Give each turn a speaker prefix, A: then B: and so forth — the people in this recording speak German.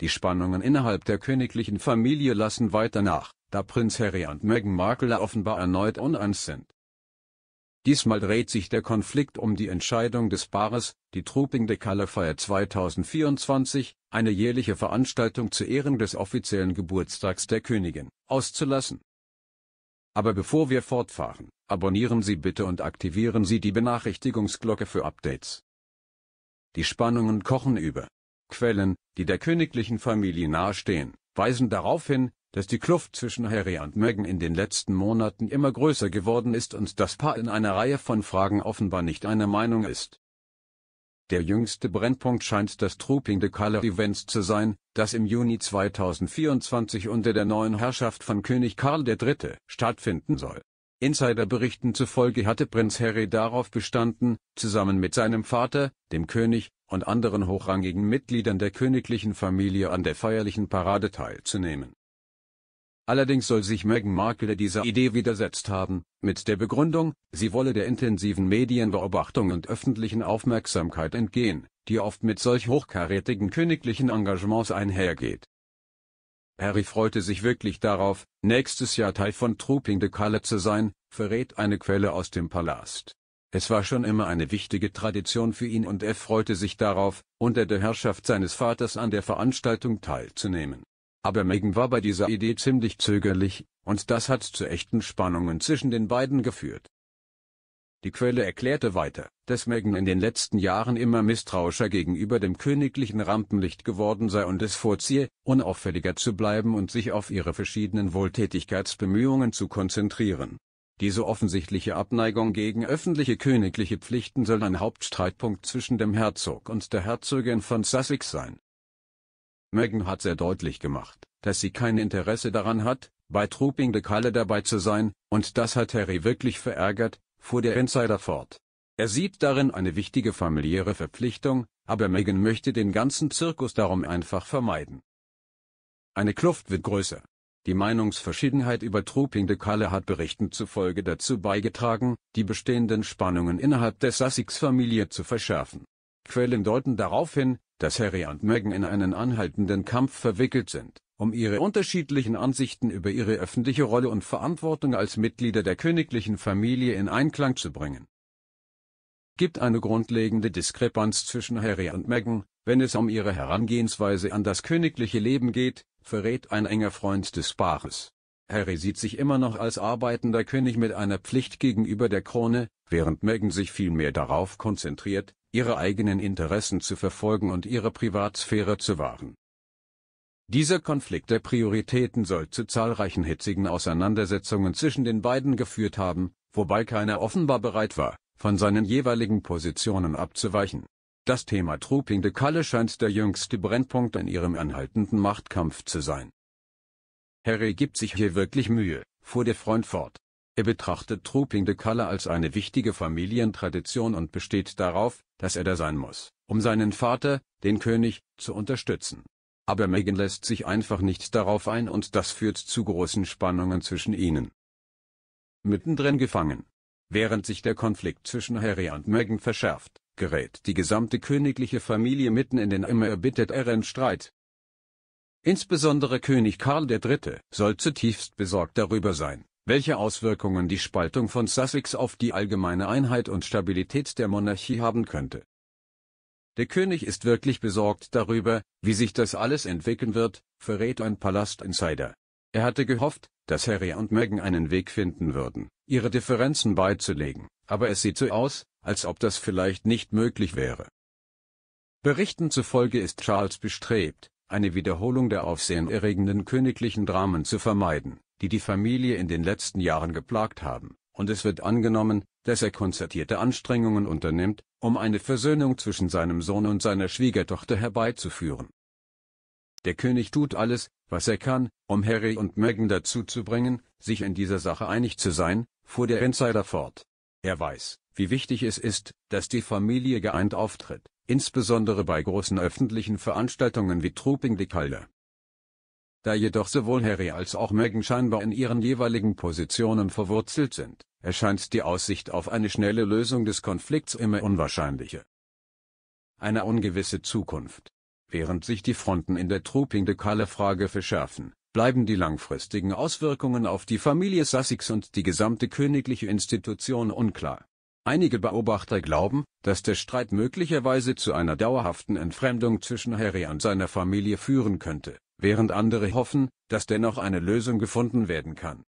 A: Die Spannungen innerhalb der königlichen Familie lassen weiter nach, da Prinz Harry und Meghan Markle offenbar erneut uneins sind. Diesmal dreht sich der Konflikt um die Entscheidung des Paares, die Trooping the Colour Feier 2024, eine jährliche Veranstaltung zu Ehren des offiziellen Geburtstags der Königin, auszulassen. Aber bevor wir fortfahren, abonnieren Sie bitte und aktivieren Sie die Benachrichtigungsglocke für Updates. Die Spannungen kochen über, Quellen, die der königlichen Familie nahestehen, weisen darauf hin, dass die Kluft zwischen Harry und Meghan in den letzten Monaten immer größer geworden ist und das Paar in einer Reihe von Fragen offenbar nicht einer Meinung ist. Der jüngste Brennpunkt scheint das Trooping the Color Events zu sein, das im Juni 2024 unter der neuen Herrschaft von König Karl III. stattfinden soll Insiderberichten zufolge hatte Prinz Harry darauf bestanden, zusammen mit seinem Vater, dem König, und anderen hochrangigen Mitgliedern der königlichen Familie an der feierlichen Parade teilzunehmen. Allerdings soll sich Meghan Markle dieser Idee widersetzt haben, mit der Begründung, sie wolle der intensiven Medienbeobachtung und öffentlichen Aufmerksamkeit entgehen, die oft mit solch hochkarätigen königlichen Engagements einhergeht Harry freute sich wirklich darauf, nächstes Jahr Teil von Trooping the Color zu sein, verrät eine Quelle aus dem Palast. Es war schon immer eine wichtige Tradition für ihn und er freute sich darauf, unter der Herrschaft seines Vaters an der Veranstaltung teilzunehmen. Aber Megan war bei dieser Idee ziemlich zögerlich, und das hat zu echten Spannungen zwischen den beiden geführt. Die Quelle erklärte weiter, dass Meghan in den letzten Jahren immer misstrauischer gegenüber dem königlichen Rampenlicht geworden sei und es vorziehe, unauffälliger zu bleiben und sich auf ihre verschiedenen Wohltätigkeitsbemühungen zu konzentrieren. Diese offensichtliche Abneigung gegen öffentliche königliche Pflichten soll ein Hauptstreitpunkt zwischen dem Herzog und der Herzogin von Sussex sein. Meghan hat sehr deutlich gemacht, dass sie kein Interesse daran hat, bei Trooping the Colour dabei zu sein, und das hat Harry wirklich verärgert, fuhr der Insider fort. Er sieht darin eine wichtige familiäre Verpflichtung, aber Megan möchte den ganzen Zirkus darum einfach vermeiden. Eine Kluft wird größer. Die Meinungsverschiedenheit über Trooping de Kalle hat Berichten zufolge dazu beigetragen, die bestehenden Spannungen innerhalb der Sussex-Familie zu verschärfen. Quellen deuten darauf hin, dass Harry und Meghan in einen anhaltenden Kampf verwickelt sind um ihre unterschiedlichen Ansichten über ihre öffentliche Rolle und Verantwortung als Mitglieder der königlichen Familie in Einklang zu bringen. Gibt eine grundlegende Diskrepanz zwischen Harry und Meghan, wenn es um ihre Herangehensweise an das königliche Leben geht, verrät ein enger Freund des Paares. Harry sieht sich immer noch als arbeitender König mit einer Pflicht gegenüber der Krone, während Meghan sich vielmehr darauf konzentriert, ihre eigenen Interessen zu verfolgen und ihre Privatsphäre zu wahren. Dieser Konflikt der Prioritäten soll zu zahlreichen hitzigen Auseinandersetzungen zwischen den beiden geführt haben, wobei keiner offenbar bereit war, von seinen jeweiligen Positionen abzuweichen. Das Thema Trooping de Kalle scheint der jüngste Brennpunkt in ihrem anhaltenden Machtkampf zu sein. Harry gibt sich hier wirklich Mühe, fuhr der Freund fort. Er betrachtet Trooping de Kalle als eine wichtige Familientradition und besteht darauf, dass er da sein muss, um seinen Vater, den König, zu unterstützen aber Megan lässt sich einfach nicht darauf ein und das führt zu großen Spannungen zwischen ihnen. Mittendrin gefangen. Während sich der Konflikt zwischen Harry und Meghan verschärft, gerät die gesamte königliche Familie mitten in den immer erbitterteren Streit. Insbesondere König Karl III. soll zutiefst besorgt darüber sein, welche Auswirkungen die Spaltung von Sussex auf die allgemeine Einheit und Stabilität der Monarchie haben könnte. Der König ist wirklich besorgt darüber, wie sich das alles entwickeln wird, verrät ein Palastinsider. Er hatte gehofft, dass Harry und Meghan einen Weg finden würden, ihre Differenzen beizulegen, aber es sieht so aus, als ob das vielleicht nicht möglich wäre. Berichten zufolge ist Charles bestrebt, eine Wiederholung der aufsehenerregenden königlichen Dramen zu vermeiden, die die Familie in den letzten Jahren geplagt haben, und es wird angenommen, dass er konzertierte Anstrengungen unternimmt, um eine Versöhnung zwischen seinem Sohn und seiner Schwiegertochter herbeizuführen. Der König tut alles, was er kann, um Harry und Meghan dazu zu bringen, sich in dieser Sache einig zu sein, fuhr der Insider fort. Er weiß, wie wichtig es ist, dass die Familie geeint auftritt, insbesondere bei großen öffentlichen Veranstaltungen wie Trooping the Calder. Da jedoch sowohl Harry als auch Meghan scheinbar in ihren jeweiligen Positionen verwurzelt sind, erscheint die Aussicht auf eine schnelle Lösung des Konflikts immer unwahrscheinlicher. Eine ungewisse Zukunft. Während sich die Fronten in der Truping-de-Kalle-Frage verschärfen, bleiben die langfristigen Auswirkungen auf die Familie Sussex und die gesamte königliche Institution unklar. Einige Beobachter glauben, dass der Streit möglicherweise zu einer dauerhaften Entfremdung zwischen Harry und seiner Familie führen könnte, während andere hoffen, dass dennoch eine Lösung gefunden werden kann.